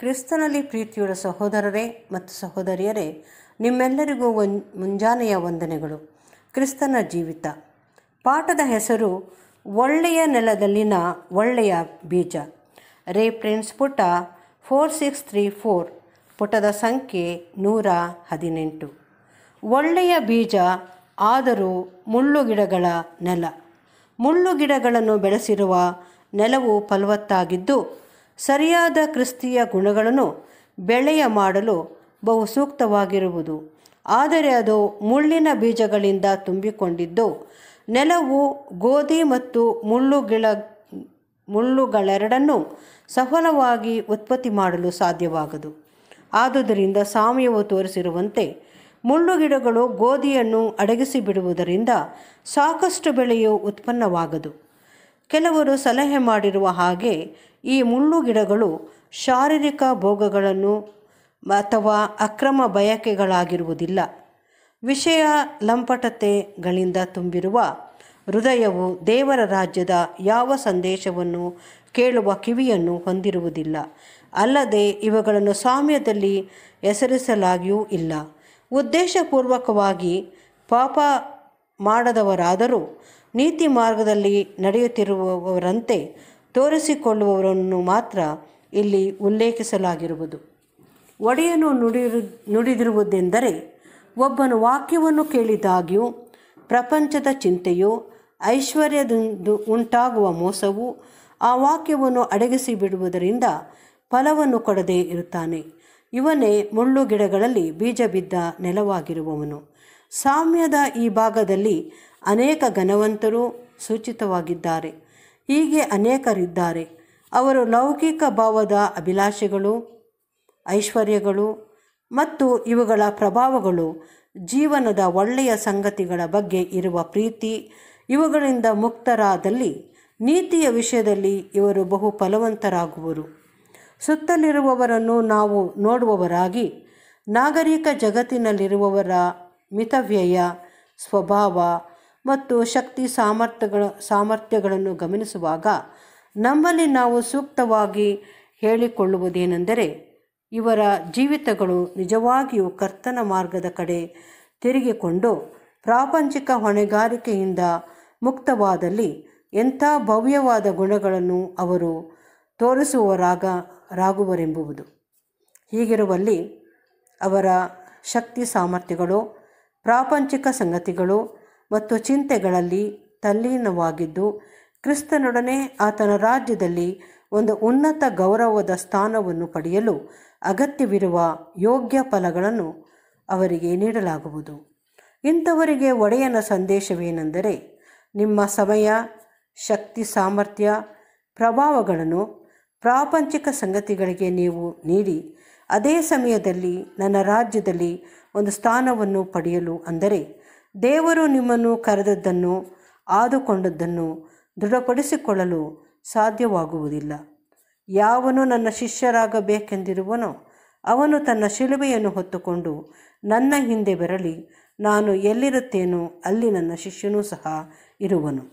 ಕ್ರಿಸ್ತನಲ್ಲಿ ಪ್ರೀತಿಯುಳ್ಳ ಸಹೋದರರೇ ಮತ್ತು ಸಹೋದರಿಯರೇ ನಿಮ್ಮೆಲ್ಲರಿಗೂ ಒನ್ ಮುಂಜಾನೆಯ ವಂದನೆಗಳು ಕ್ರಿಸ್ತನ ಜೀವಿತ ಪಾಠದ ಹೆಸರು ಒಳ್ಳೆಯ ನೆಲದಲ್ಲಿನ ಒಳ್ಳೆಯ ಬೀಜ ರೇಫ್ರೆನ್ಸ್ ಪುಟ ಫೋರ್ ಸಿಕ್ಸ್ ತ್ರೀ ಫೋರ್ ಪುಟದ ಸಂಖ್ಯೆ ನೂರ ಹದಿನೆಂಟು ಒಳ್ಳೆಯ ಬೀಜ ಆದರೂ ಮುಳ್ಳು ಗಿಡಗಳ ನೆಲ ಮುಳ್ಳು ಗಿಡಗಳನ್ನು ಬೆಳೆಸಿರುವ ನೆಲವು ಫಲವತ್ತಾಗಿದ್ದು ಸರಿಯಾದ ಕ್ರಿಸ್ತಿಯ ಗುಣಗಳನ್ನು ಬೆಳೆಯ ಮಾಡಲು ಬಹು ಸೂಕ್ತವಾಗಿರುವುದು ಆದರೆ ಅದು ಮುಳ್ಳಿನ ಬೀಜಗಳಿಂದ ತುಂಬಿಕೊಂಡಿದ್ದು ನೆಲವು ಗೋಧಿ ಮತ್ತು ಮುಳ್ಳುಗಿಳ ಮುಳ್ಳುಗಳೆರಡನ್ನೂ ಸಫಲವಾಗಿ ಉತ್ಪತ್ತಿ ಮಾಡಲು ಸಾಧ್ಯವಾಗದು ಆದುದರಿಂದ ಸಾಮ್ಯವು ತೋರಿಸಿರುವಂತೆ ಮುಳ್ಳುಗಿಡಗಳು ಗೋಧಿಯನ್ನು ಅಡಗಿಸಿ ಬಿಡುವುದರಿಂದ ಸಾಕಷ್ಟು ಬೆಳೆಯು ಉತ್ಪನ್ನವಾಗದು ಕೆಲವರು ಸಲಹೆ ಮಾಡಿರುವ ಹಾಗೆ ಈ ಮುಳ್ಳು ಗಿಡಗಳು ಶಾರೀರಿಕ ಭೋಗಗಳನ್ನು ಅಥವಾ ಅಕ್ರಮ ಬಯಕೆಗಳಾಗಿರುವುದಿಲ್ಲ ವಿಷಯ ಲಂಪಟತೆಗಳಿಂದ ತುಂಬಿರುವ ಹೃದಯವು ದೇವರ ರಾಜ್ಯದ ಯಾವ ಸಂದೇಶವನ್ನು ಕೇಳುವ ಕಿವಿಯನ್ನು ಹೊಂದಿರುವುದಿಲ್ಲ ಅಲ್ಲದೆ ಇವುಗಳನ್ನು ಸ್ವಾಮ್ಯದಲ್ಲಿ ಹೆಸರಿಸಲಾಗಿಯೂ ಇಲ್ಲ ಉದ್ದೇಶಪೂರ್ವಕವಾಗಿ ಪಾಪ ಮಾಡದವರಾದರೂ ನೀತಿ ಮಾರ್ಗದಲ್ಲಿ ನಡೆಯುತ್ತಿರುವವರಂತೆ ತೋರಿಸಿಕೊಳ್ಳುವವರನ್ನು ಮಾತ್ರ ಇಲ್ಲಿ ಉಲ್ಲೇಖಿಸಲಾಗಿರುವುದು ಒಡೆಯನು ನುಡಿರು ನುಡಿದಿರುವುದೆಂದರೆ ಒಬ್ಬನು ವಾಕ್ಯವನ್ನು ಕೇಳಿದಾಗ್ಯೂ ಪ್ರಪಂಚದ ಚಿಂತೆಯು ಐಶ್ವರ್ಯದಿಂದ ಉಂಟಾಗುವ ಮೋಸವು ಆ ವಾಕ್ಯವನ್ನು ಅಡಗಿಸಿ ಬಿಡುವುದರಿಂದ ಫಲವನ್ನು ಕೊಡದೇ ಇರುತ್ತಾನೆ ಇವನೇ ಮುಳ್ಳು ಗಿಡಗಳಲ್ಲಿ ಬೀಜ ಬಿದ್ದ ನೆಲವಾಗಿರುವವನು ಸಾಮ್ಯದ ಈ ಭಾಗದಲ್ಲಿ ಅನೇಕ ಘನವಂತರು ಸೂಚಿತವಾಗಿದ್ದಾರೆ ಹೀಗೆ ಅನೇಕರಿದ್ದಾರೆ ಅವರು ಲೌಕಿಕ ಭಾವದ ಅಭಿಲಾಷೆಗಳು ಐಶ್ವರ್ಯಗಳು ಮತ್ತು ಇವುಗಳ ಪ್ರಭಾವಗಳು ಜೀವನದ ಒಳ್ಳೆಯ ಸಂಗತಿಗಳ ಬಗ್ಗೆ ಇರುವ ಪ್ರೀತಿ ಇವುಗಳಿಂದ ಮುಕ್ತರಾದಲ್ಲಿ ನೀತಿಯ ವಿಷಯದಲ್ಲಿ ಇವರು ಬಹು ಫಲವಂತರಾಗುವರು ಸುತ್ತಲಿರುವವರನ್ನು ನಾವು ನೋಡುವವರಾಗಿ ನಾಗರಿಕ ಜಗತ್ತಿನಲ್ಲಿರುವವರ ಮಿತವ್ಯಯ ಸ್ವಭಾವ ಮತ್ತು ಶಕ್ತಿ ಸಾಮರ್ಥ್ಯಗಳ ಸಾಮರ್ಥ್ಯಗಳನ್ನು ಗಮನಿಸುವಾಗ ನಮ್ಮಲ್ಲಿ ನಾವು ಸೂಕ್ತವಾಗಿ ಹೇಳಿಕೊಳ್ಳುವುದೇನೆಂದರೆ ಇವರ ಜೀವಿತಗಳು ನಿಜವಾಗಿಯೂ ಕರ್ತನ ಮಾರ್ಗದ ಕಡೆ ತಿರುಗಿಕೊಂಡು ಪ್ರಾಪಂಚಿಕ ಹೊಣೆಗಾರಿಕೆಯಿಂದ ಮುಕ್ತವಾದಲ್ಲಿ ಎಂಥ ಭವ್ಯವಾದ ಗುಣಗಳನ್ನು ಅವರು ತೋರಿಸುವರಾಗ ರಾಗುವರೆಂಬುವುದು ಹೀಗಿರುವಲ್ಲಿ ಅವರ ಶಕ್ತಿ ಸಾಮರ್ಥ್ಯಗಳು ಪ್ರಾಪಂಚಿಕ ಸಂಗತಿಗಳು ಮತ್ತು ಚಿಂತೆಗಳಲ್ಲಿ ತಲ್ಲೀನವಾಗಿದ್ದು ಕ್ರಿಸ್ತನೊಡನೆ ಆತನ ರಾಜ್ಯದಲ್ಲಿ ಒಂದು ಉನ್ನತ ಗೌರವದ ಸ್ಥಾನವನ್ನು ಪಡೆಯಲು ಅಗತ್ಯವಿರುವ ಯೋಗ್ಯ ಫಲಗಳನ್ನು ಅವರಿಗೆ ನೀಡಲಾಗುವುದು ಇಂಥವರಿಗೆ ಒಡೆಯನ ಸಂದೇಶವೇನೆಂದರೆ ನಿಮ್ಮ ಸಮಯ ಶಕ್ತಿ ಸಾಮರ್ಥ್ಯ ಪ್ರಭಾವಗಳನ್ನು ಪ್ರಾಪಂಚಿಕ ಸಂಗತಿಗಳಿಗೆ ನೀವು ನೀಡಿ ಅದೇ ಸಮಯದಲ್ಲಿ ನನ್ನ ರಾಜ್ಯದಲ್ಲಿ ಒಂದು ಸ್ಥಾನವನ್ನು ಪಡೆಯಲು ಅಂದರೆ ದೇವರು ನಿಮ್ಮನ್ನು ಕರೆದದ್ದನ್ನು ಆದುಕೊಂಡದ್ದನ್ನು ದೃಢಪಡಿಸಿಕೊಳ್ಳಲು ಸಾಧ್ಯವಾಗುವುದಿಲ್ಲ ಯಾವನು ನನ್ನ ಶಿಷ್ಯರಾಗಬೇಕೆಂದಿರುವನೋ ಅವನು ತನ್ನ ಶಿಲುಬೆಯನ್ನು ಹೊತ್ತುಕೊಂಡು ನನ್ನ ಹಿಂದೆ ಬರಲಿ ನಾನು ಎಲ್ಲಿರುತ್ತೇನೋ ಅಲ್ಲಿ ನನ್ನ ಶಿಷ್ಯನೂ ಸಹ ಇರುವನು